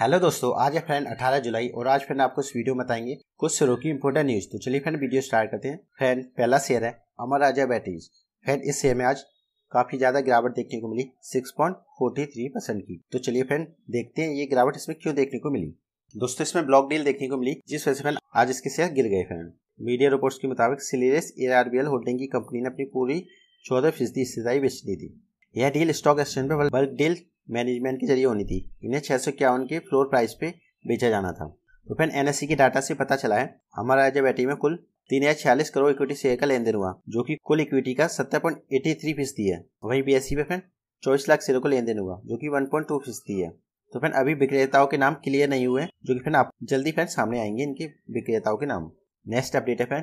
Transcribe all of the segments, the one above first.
hello दोस्तों आज है फ्रेंड 18 जुलाई और आज फ्रेंड आपको इस वीडियो में बताएंगे कुछ शेयरों की इम्पोर्टेंट न्यूज तो चलिए फ्रेंड वीडियो स्टार्ट करते हैं फ्रेंड पहला शेयर है अमर राजा बैटरीज फ्रेंड इस शेयर में आज काफी ज्यादा गिरावट देखने को मिली 6.43 परसेंट की तो चलिए फ्रेंड देखते हैं ये गिरावट इसमें क्यों देखने को मिली दोस्तों इसमें ब्लॉक डील देखने को मिली जिस वजह से फ्रेंड आज इसके शेयर गिर गए फ्रेंड मीडिया रिपोर्ट के मुताबिक सिलेरियस एल होल्डिंग की कंपनी ने अपनी पूरी चौदह फीसदी हिस्सेदारी बेच दी थी यह डील स्टॉक एक्सचेंज में बल्क डील मैनेजमेंट के जरिए होनी थी इन्हें छः सौ इक्यावन के फ्लोर प्राइस पे बेचा जाना था तो फिर एन के डाटा से पता चला है हमारा राज्य बैटी में कुल तीन हजार छियालीस करोड़ इक्विटी शेयर का लेन देन हुआ जो कि कुल इक्विटी का सत्तर पॉइंट एटी थ्री फीसदी है वहीं बी एस सी में फिर चौबीस लाख शेयरों को लेन देन हुआ जो कि वन पॉइंट टू फीसदी है तो फिर अभी विक्रेताओं के नाम क्लियर नहीं हुए जो कि फिर आप जल्दी फिर सामने आएंगे इनके विक्रेताओं के नाम नेक्स्ट अपडेट है फिर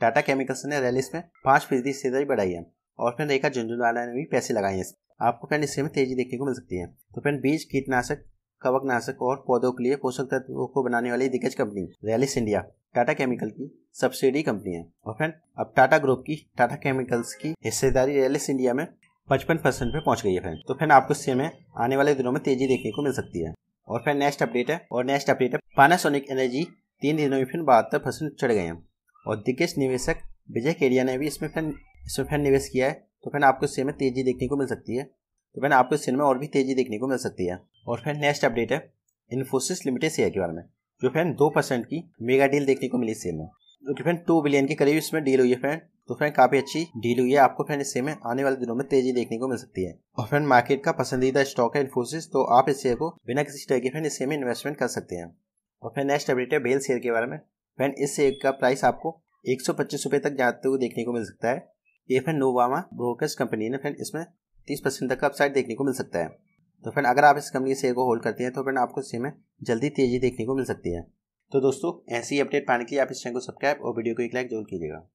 टाटा केमिकल्स ने रैलिस में पाँच फीसदी हिस्सेदारी बढ़ाई है और फिर रेखा झुंझुनवाला ने भी पैसे लगाए हैं आपको फ्रेंड इससे में तेजी देखने को मिल सकती है तो फ्रेंड बीज कीटनाशक कवकनाशक और पौधों के लिए पोषक तत्वों को बनाने वाली दिग्गज company Rallis India Tata chemical की सब्सिडी कंपनी है और फ्रेंड अब टाटा ग्रुप की टाटा केमिकल्स की हिस्सेदारी रैलिस इंडिया में पचपन परसेंट पे पहुंच गई है फ्रेंड तो फ्रेंड आपको इससे में आने वाले दिनों में तेजी देखने को मिल सकती है और फिर नेक्स्ट अपडेट है और नेक्स्ट अपडेट है पानासोनिक एनर्जी तीन दिनों में फिर बहत्तर परसेंट चढ़ गए हैं और दिग्गज निवेशक विजय केडिया ने भी इसमें फ्रेंड इसमें फिर निवेश किया है तो फ्रेंड आपको इससे में तेजी देखने को मिल सकती है तो फ्रेंड आपको इससे में और भी तेजी देखने को मिल सकती है और फ्रेंड नेक्स्ट अपडेट है इन्फोसिस लिमिटेड शेयर के बारे में जो फ्रेंड दो परसेंट की मेगा डील देखने को मिली सेल में जो कि फ्रेंड टू बिलियन के करीब इसमें डील हुई है फ्रेंड तो फ्रेंड काफी अच्छी डील हुई है आपको फ्रेंड इससे में आने वाले दिनों में तेजी देखने को मिल सकती है और फ्रेंड मार्केट का पसंदीदा स्टॉक है इन्फोसिस तो आप इस शेयर को बिना किसी तरह के फ्रेंड इस में इन्वेस्टमेंट कर सकते हैं और फ्रेंड नेक्स्ट अपडेट है बेल शेयर के बारे में फ्रेंड इस शेयर का प्राइस आपको एक सौ पच्चीस तक जाते हुए देखने को मिल सकता है ये फ्रेंड नोवामा ब्रोकरेज कंपनी ने फ्रेंड इसमें तीस परसेंट तक का अपसाइड देखने को मिल सकता है तो फ्रेंड अगर आप इस कंपनी से को होल्ड करते हैं तो फ्रेंड आपको इसमें जल्दी तेजी देखने को मिल सकती है तो दोस्तों ऐसी अपडेट पाने के लिए आप इस चैनल को सब्सक्राइब और वीडियो को एक लाइक जरूर कीजिएगा